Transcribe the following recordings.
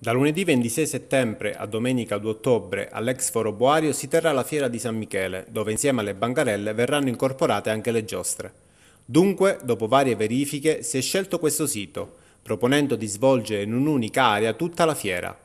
Da lunedì 26 settembre a domenica 2 ottobre all'ex Foro Boario si terrà la Fiera di San Michele, dove insieme alle bancarelle verranno incorporate anche le giostre. Dunque, dopo varie verifiche, si è scelto questo sito, proponendo di svolgere in un'unica area tutta la fiera,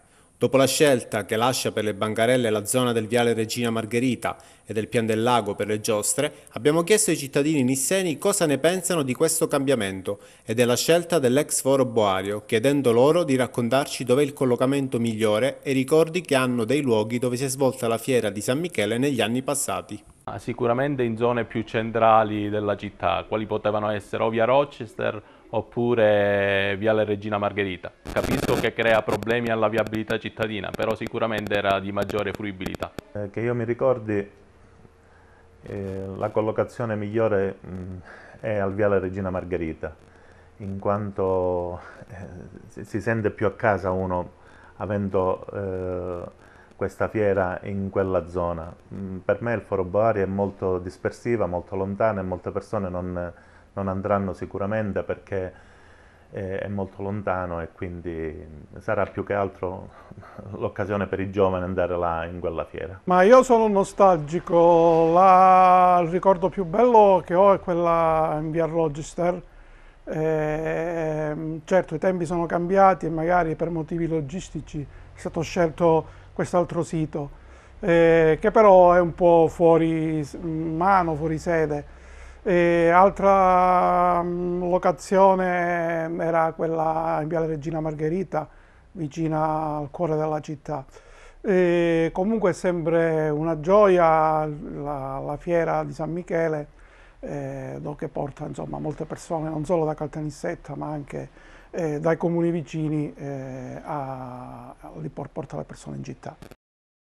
Dopo la scelta che lascia per le bancarelle la zona del viale Regina Margherita e del Pian del Lago per le giostre, abbiamo chiesto ai cittadini nisseni cosa ne pensano di questo cambiamento e della scelta dell'ex foro Boario, chiedendo loro di raccontarci dov'è il collocamento migliore e ricordi che hanno dei luoghi dove si è svolta la fiera di San Michele negli anni passati. Ah, sicuramente in zone più centrali della città, quali potevano essere o via Rochester oppure Viale Regina Margherita. Capisco che crea problemi alla viabilità cittadina, però sicuramente era di maggiore fruibilità. Eh, che io mi ricordi, eh, la collocazione migliore mh, mm, è al Viale Regina Margherita, in quanto eh, si sente più a casa uno avendo eh, questa fiera in quella zona. Mh, mm, per me il Foro Boari è molto dispersiva, molto lontana e molte persone non non andranno sicuramente perché eh, è, molto lontano e quindi sarà più che altro l'occasione per i giovani andare là in quella fiera. Ma io sono nostalgico, la... il ricordo più bello che ho è quella in via Rochester, eh, certo i tempi sono cambiati e magari per motivi logistici è stato scelto quest'altro sito, eh, che però è un po' fuori mano, fuori sede. E altra mm, locazione era quella in Viale Regina Margherita, vicina al cuore della città. E comunque è sempre una gioia la, la fiera di San Michele eh, che porta insomma, molte persone non solo da Caltanissetta ma anche eh, dai comuni vicini eh, a, a, porta le persone in città.